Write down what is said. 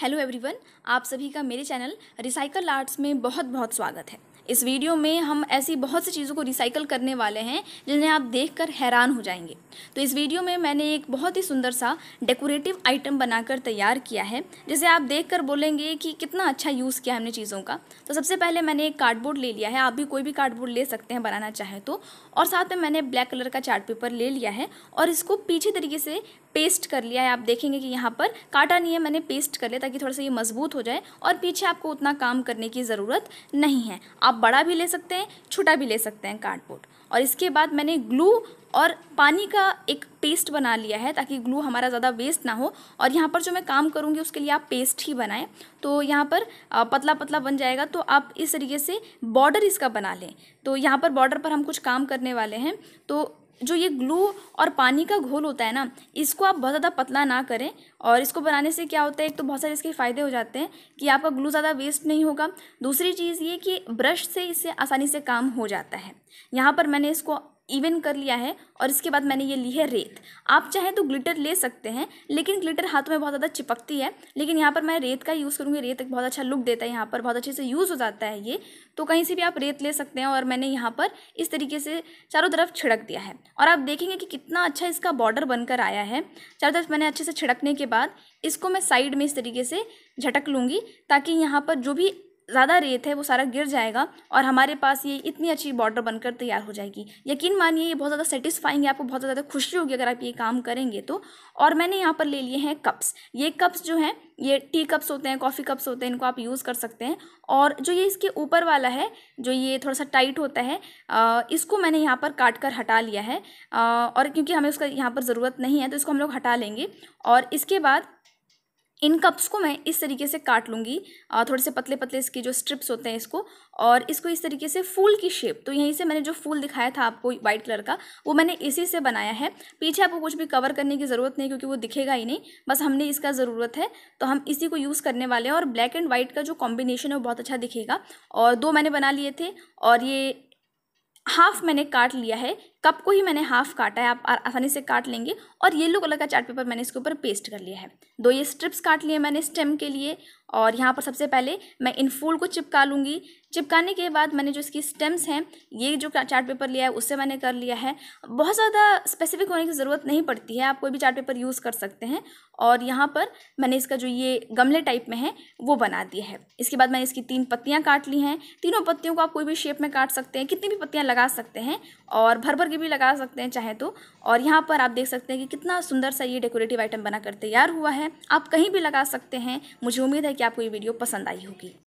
hello everyone आप सभी का मेरे चैनल रिसाइकल आर्ट्स में बहुत बहुत स्वागत है इस वीडियो में हम ऐसी बहुत सी चीज़ों को रिसाइकल करने वाले हैं जिन्हें आप देखकर हैरान हो जाएंगे तो इस वीडियो में मैंने एक बहुत ही सुंदर सा डेकोरेटिव आइटम बनाकर तैयार किया है जिसे आप देखकर बोलेंगे कि कितना अच्छा यूज़ किया हमने चीज़ों का तो सबसे पहले मैंने एक कार्डबोर्ड ले लिया है आप भी कोई भी कार्डबोर्ड ले सकते हैं बनाना चाहें तो और साथ में मैंने ब्लैक कलर का चार्ट पेपर ले लिया है और इसको पीछे तरीके से पेस्ट कर लिया है आप देखेंगे कि यहाँ पर काटा नहीं है मैंने पेस्ट कर लिया ताकि थोड़ा सा ये मजबूत हो जाए और पीछे आपको उतना काम करने की ज़रूरत नहीं है आप आप बड़ा भी ले सकते हैं छोटा भी ले सकते हैं कार्डबोर्ड और इसके बाद मैंने ग्लू और पानी का एक पेस्ट बना लिया है ताकि ग्लू हमारा ज़्यादा वेस्ट ना हो और यहाँ पर जो मैं काम करूँगी उसके लिए आप पेस्ट ही बनाएं तो यहाँ पर पतला पतला बन जाएगा तो आप इस तरीके से बॉर्डर इसका बना लें तो यहाँ पर बॉर्डर पर हम कुछ काम करने वाले हैं तो जो ये ग्लू और पानी का घोल होता है ना इसको आप बहुत ज़्यादा पतला ना करें और इसको बनाने से क्या होता है एक तो बहुत सारे इसके फ़ायदे हो जाते हैं कि आपका ग्लू ज़्यादा वेस्ट नहीं होगा दूसरी चीज़ ये कि ब्रश से इससे आसानी से काम हो जाता है यहाँ पर मैंने इसको इवन कर लिया है और इसके बाद मैंने ये ली है रेत आप चाहें तो ग्लिटर ले सकते हैं लेकिन ग्लिटर हाथों में बहुत ज़्यादा चिपकती है लेकिन यहाँ पर मैं रेत का यूज़ करूँगी रेत एक बहुत अच्छा लुक देता है यहाँ पर बहुत अच्छे से यूज़ हो जाता है ये तो कहीं से भी आप रेत ले सकते हैं और मैंने यहाँ पर इस तरीके से चारों तरफ छिड़क दिया है और आप देखेंगे कि कितना अच्छा इसका बॉर्डर बनकर आया है चारों तरफ मैंने अच्छे से छिड़कने के बाद इसको मैं साइड में इस तरीके से झटक लूँगी ताकि यहाँ पर जो भी ज़्यादा रेत है वो सारा गिर जाएगा और हमारे पास ये इतनी अच्छी बॉर्डर बनकर तैयार हो जाएगी यकीन मानिए ये बहुत ज़्यादा सेटिस्फाइंग है आपको बहुत ज़्यादा खुशी होगी अगर आप ये काम करेंगे तो और मैंने यहाँ पर ले लिए हैं कप्स ये कप्स जो हैं ये टी कप्स होते हैं कॉफ़ी कप्स होते हैं इनको आप यूज़ कर सकते हैं और जो ये इसके ऊपर वाला है जो ये थोड़ा सा टाइट होता है इसको मैंने यहाँ पर काट कर हटा लिया है और क्योंकि हमें उसका यहाँ पर ज़रूरत नहीं है तो इसको हम लोग हटा लेंगे और इसके बाद इन कप्स को मैं इस तरीके से काट लूँगी थोड़े से पतले पतले इसके जो स्ट्रिप्स होते हैं इसको और इसको इस तरीके से फूल की शेप तो यहीं से मैंने जो फूल दिखाया था आपको वाइट कलर का वो मैंने इसी से बनाया है पीछे आपको कुछ भी कवर करने की ज़रूरत नहीं क्योंकि वो दिखेगा ही नहीं बस हमने इसका ज़रूरत है तो हम इसी को यूज़ करने वाले हैं और ब्लैक एंड वाइट का जो कॉम्बिनेशन है वो बहुत अच्छा दिखेगा और दो मैंने बना लिए थे और ये हाफ मैंने काट लिया है कप को ही मैंने हाफ काटा है आप आसानी से काट लेंगे और येलो कलर का चार्ट पेपर मैंने इसके ऊपर पेस्ट कर लिया है दो ये स्ट्रिप्स काट लिए मैंने स्टेम के लिए और यहाँ पर सबसे पहले मैं इन फूल को चिपका लूँगी चिपकाने के बाद मैंने जो इसकी स्टेम्स हैं ये जो चार्ट पेपर लिया है उससे मैंने कर लिया है बहुत ज़्यादा स्पेसिफिक होने की ज़रूरत नहीं पड़ती है आप कोई भी चार्ट पेपर यूज़ कर सकते हैं और यहाँ पर मैंने इसका जो ये गमले टाइप में है वो बना दिया है इसके बाद मैंने इसकी तीन पत्तियाँ काट ली हैं तीनों पत्तियों को आप कोई भी शेप में काट सकते हैं कितनी भी पत्तियाँ लगा सकते हैं और भर भर के आगे भी लगा सकते हैं चाहे तो और यहाँ पर आप देख सकते हैं कि कितना सुंदर सा ये डेकोरेटिव आइटम बनाकर तैयार हुआ है आप कहीं भी लगा सकते हैं मुझे उम्मीद है कि आपको ये वीडियो पसंद आई होगी